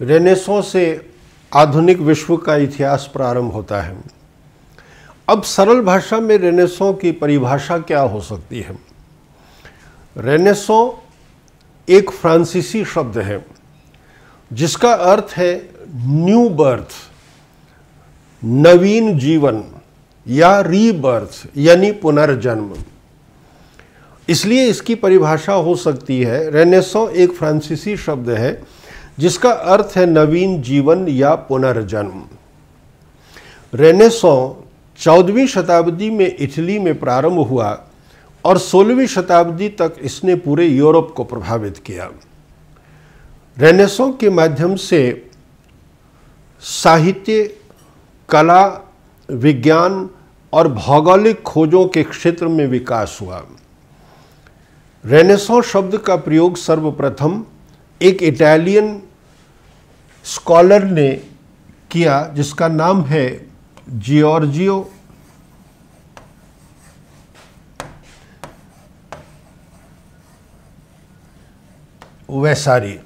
renaissance से आधुनिक विश्व का इतिहास प्रारंभ होता है अब सरल भाषा में रेनेसो की परिभाषा क्या हो सकती है रेनेसो एक फ्रांसीसी शब्द है जिसका अर्थ है न्यू बर्थ नवीन जीवन या रीबर्थ यानी पुनर्जन्म इसलिए इसकी परिभाषा हो सकती है रेनेसो एक फ्रांसीसी शब्द है जिसका अर्थ है नवीन जीवन या पुनर्जन्म रेनेसों चौदहवीं शताब्दी में इटली में प्रारंभ हुआ और सोलहवीं शताब्दी तक इसने पूरे यूरोप को प्रभावित किया रेनेसों के माध्यम से साहित्य कला विज्ञान और भौगोलिक खोजों के क्षेत्र में विकास हुआ रेनेसों शब्द का प्रयोग सर्वप्रथम एक इटालियन स्कॉलर ने किया जिसका नाम है जियोर्जियो वैसारी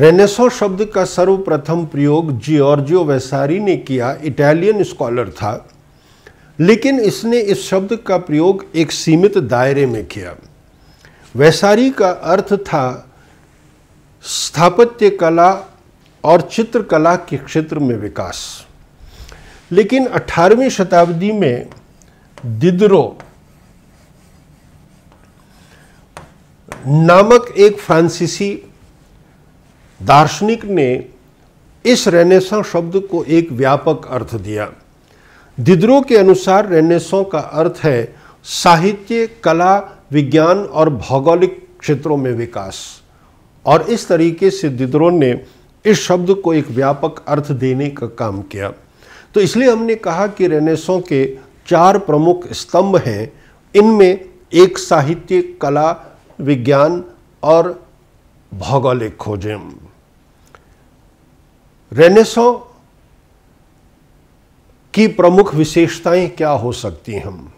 रेनेसो शब्द का सर्वप्रथम प्रयोग जियोर्जियो वैसारी ने किया इटालियन स्कॉलर था लेकिन इसने इस शब्द का प्रयोग एक सीमित दायरे में किया वैसारी का अर्थ था स्थापत्य कला और चित्रकला के क्षेत्र में विकास लेकिन 18वीं शताब्दी में दिद्रो नामक एक फ्रांसीसी दार्शनिक ने इस रेनेसा शब्द को एक व्यापक अर्थ दिया दिद्रो के अनुसार रेनेसों का अर्थ है साहित्य कला विज्ञान और भौगोलिक क्षेत्रों में विकास और इस तरीके से दिदरो ने इस शब्द को एक व्यापक अर्थ देने का काम किया तो इसलिए हमने कहा कि रेनेसों के चार प्रमुख स्तंभ हैं इनमें एक साहित्य कला विज्ञान और भौगोलिक खोजें रेनेसों की प्रमुख विशेषताएं क्या हो सकती हैं हम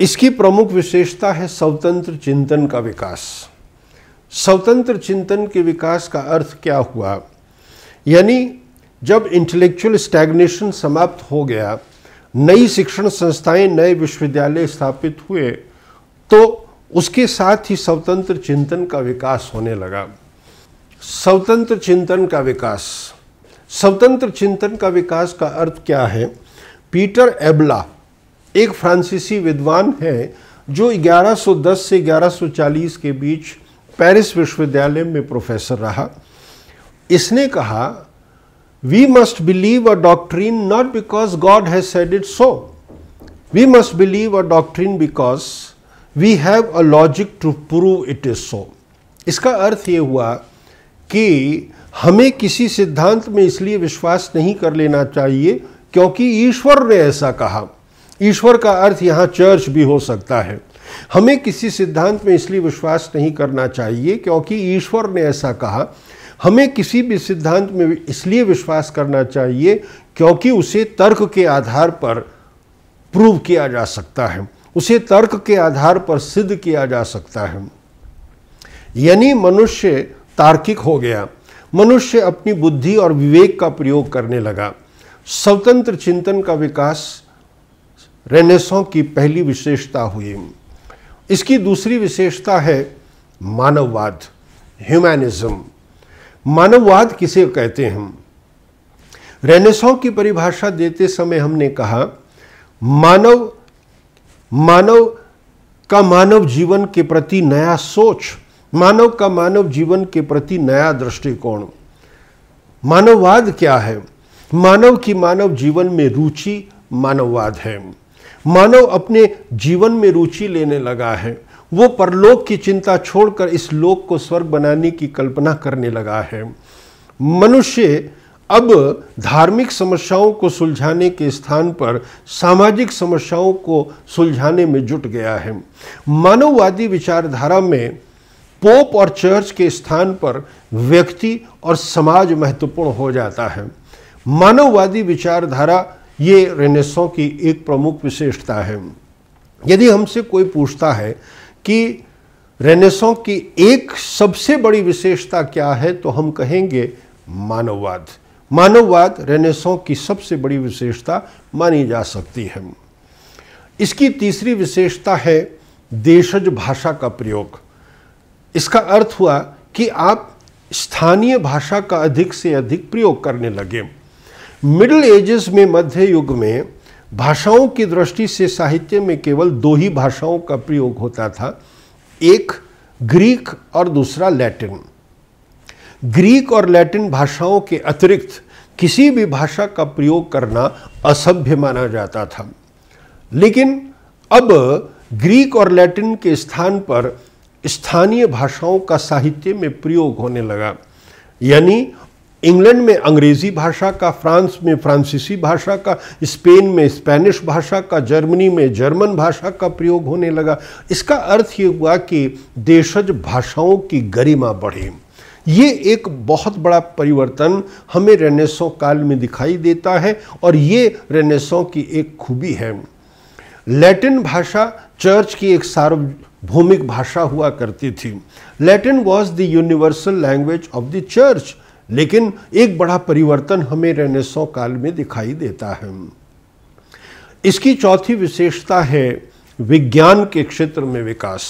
इसकी प्रमुख विशेषता है स्वतंत्र चिंतन का विकास स्वतंत्र चिंतन के विकास का अर्थ क्या हुआ यानी जब इंटेलेक्चुअल स्टैग्नेशन समाप्त हो गया नई शिक्षण संस्थाएं नए विश्वविद्यालय स्थापित हुए तो उसके साथ ही स्वतंत्र चिंतन का विकास होने लगा स्वतंत्र चिंतन का विकास स्वतंत्र चिंतन का विकास का अर्थ क्या है पीटर एबला एक फ्रांसीसी विद्वान है जो 1110 से 1140 के बीच पेरिस विश्वविद्यालय में प्रोफेसर रहा इसने कहा we must believe a doctrine not because God has said it so we must believe a doctrine because we have a logic to prove it is so इसका अर्थ ये हुआ कि हमें किसी सिद्धांत में इसलिए विश्वास नहीं कर लेना चाहिए क्योंकि ईश्वर ने ऐसा कहा ईश्वर का अर्थ यहाँ चर्च भी हो सकता है हमें किसी सिद्धांत में इसलिए विश्वास नहीं करना चाहिए क्योंकि ईश्वर ने ऐसा कहा हमें किसी भी सिद्धांत में इसलिए विश्वास करना चाहिए क्योंकि उसे तर्क के आधार पर प्रूव किया जा सकता है उसे तर्क के आधार पर सिद्ध किया जा सकता है यानी मनुष्य तार्किक हो गया मनुष्य अपनी बुद्धि और विवेक का प्रयोग करने लगा स्वतंत्र चिंतन का विकास रेनेसों की पहली विशेषता हुई इसकी दूसरी विशेषता है मानववाद ह्यूमैनिज्म मानववाद किसे कहते हैं हम रेनेसों की परिभाषा देते समय हमने कहा मानव मानव का मानव जीवन के प्रति नया सोच मानव का मानव जीवन के प्रति नया दृष्टिकोण मानववाद क्या है मानव की मानव जीवन में रुचि मानववाद है मानव अपने जीवन में रुचि लेने लगा है वो परलोक की चिंता छोड़कर इस लोक को स्वर्ग बनाने की कल्पना करने लगा है मनुष्य अब धार्मिक समस्याओं को सुलझाने के स्थान पर सामाजिक समस्याओं को सुलझाने में जुट गया है मानववादी विचारधारा में पोप और चर्च के स्थान पर व्यक्ति और समाज महत्वपूर्ण हो जाता है मानववादी विचारधारा ये रेनेसों की एक प्रमुख विशेषता है यदि हमसे कोई पूछता है कि रेनेसों की एक सबसे बड़ी विशेषता क्या है तो हम कहेंगे मानववाद मानववाद रेनेसों की सबसे बड़ी विशेषता मानी जा सकती है इसकी तीसरी विशेषता है देशज भाषा का प्रयोग इसका अर्थ हुआ कि आप स्थानीय भाषा का अधिक से अधिक प्रयोग करने लगे मिडिल एजेस में मध्य युग में भाषाओं की दृष्टि से साहित्य में केवल दो ही भाषाओं का प्रयोग होता था एक ग्रीक और दूसरा लैटिन ग्रीक और लैटिन भाषाओं के अतिरिक्त किसी भी भाषा का प्रयोग करना असभ्य माना जाता था लेकिन अब ग्रीक और लैटिन के स्थान पर स्थानीय भाषाओं का साहित्य में प्रयोग होने लगा यानी इंग्लैंड में अंग्रेज़ी भाषा का फ्रांस में फ्रांसीसी भाषा का स्पेन में स्पेनिश भाषा का जर्मनी में जर्मन भाषा का प्रयोग होने लगा इसका अर्थ ये हुआ कि देशज भाषाओं की गरिमा बढ़ी ये एक बहुत बड़ा परिवर्तन हमें रेनेसों काल में दिखाई देता है और ये रेनेसों की एक खूबी है लैटिन भाषा चर्च की एक सार्वभौमिक भाषा हुआ करती थी Latin was the universal language of the church लेकिन एक बड़ा परिवर्तन हमें रेनेसो काल में दिखाई देता है इसकी चौथी विशेषता है विज्ञान के क्षेत्र में विकास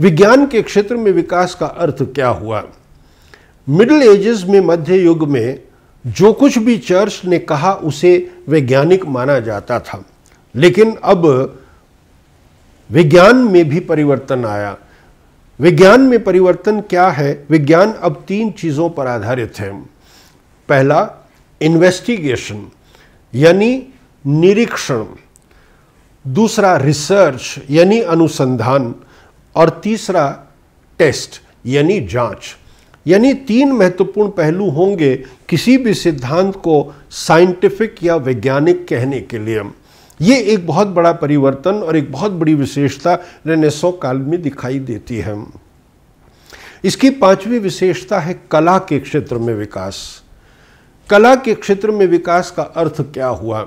विज्ञान के क्षेत्र में विकास का अर्थ क्या हुआ मिडिल एजेस में मध्य युग में जो कुछ भी चर्च ने कहा उसे वैज्ञानिक माना जाता था लेकिन अब विज्ञान में भी परिवर्तन आया विज्ञान में परिवर्तन क्या है विज्ञान अब तीन चीज़ों पर आधारित है पहला इन्वेस्टिगेशन यानी निरीक्षण दूसरा रिसर्च यानी अनुसंधान और तीसरा टेस्ट यानी जांच यानी तीन महत्वपूर्ण पहलू होंगे किसी भी सिद्धांत को साइंटिफिक या वैज्ञानिक कहने के लिए ये एक बहुत बड़ा परिवर्तन और एक बहुत बड़ी विशेषता रेनेसो काल में दिखाई देती है इसकी पांचवी विशेषता है कला के क्षेत्र में विकास कला के क्षेत्र में विकास का अर्थ क्या हुआ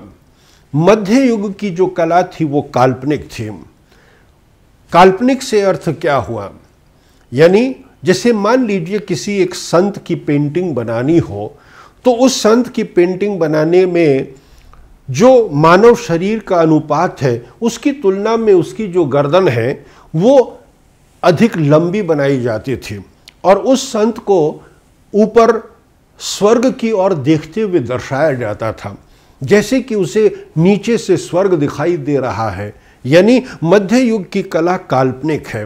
मध्य युग की जो कला थी वो काल्पनिक थी काल्पनिक से अर्थ क्या हुआ यानी जैसे मान लीजिए किसी एक संत की पेंटिंग बनानी हो तो उस संत की पेंटिंग बनाने में जो मानव शरीर का अनुपात है उसकी तुलना में उसकी जो गर्दन है वो अधिक लंबी बनाई जाती थी और उस संत को ऊपर स्वर्ग की ओर देखते हुए दर्शाया जाता था जैसे कि उसे नीचे से स्वर्ग दिखाई दे रहा है यानी मध्य युग की कला काल्पनिक है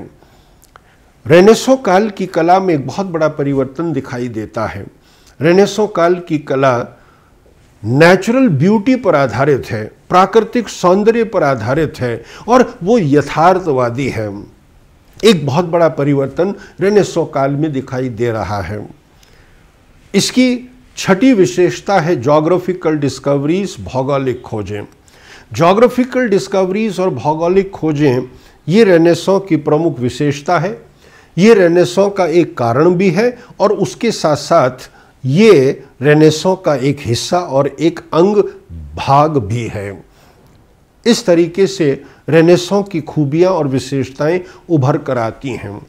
रेनेसो काल की कला में एक बहुत बड़ा परिवर्तन दिखाई देता है रेनेसो काल की कला नेचुरल ब्यूटी पर आधारित है प्राकृतिक सौंदर्य पर आधारित है और वो यथार्थवादी है एक बहुत बड़ा परिवर्तन रेनेसो काल में दिखाई दे रहा है इसकी छठी विशेषता है जोग्राफिकल डिस्कवरीज भौगोलिक खोजें जोग्राफिकल डिस्कवरीज और भौगोलिक खोजें ये रेनेसो की प्रमुख विशेषता है ये रेनेसो का एक कारण भी है और उसके साथ साथ ये रेनेसों का एक हिस्सा और एक अंग भाग भी है इस तरीके से रेनेसों की खूबियाँ और विशेषताएं उभर कर आती हैं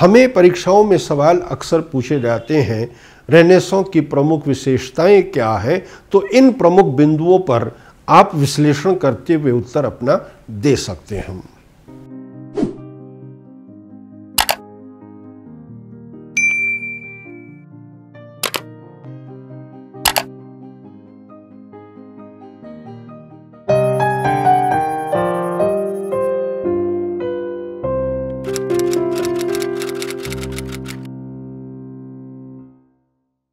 हमें परीक्षाओं में सवाल अक्सर पूछे जाते हैं रेनेसों की प्रमुख विशेषताएं क्या है तो इन प्रमुख बिंदुओं पर आप विश्लेषण करते हुए उत्तर अपना दे सकते हैं